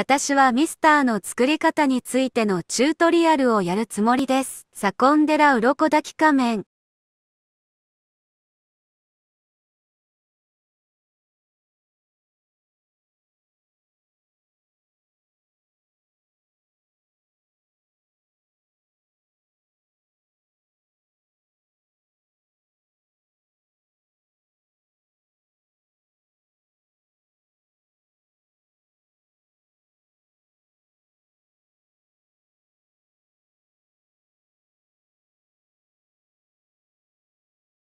私はミスターの作り方についてのチュートリアルをやるつもりです。サコンデラウロコダキ仮面。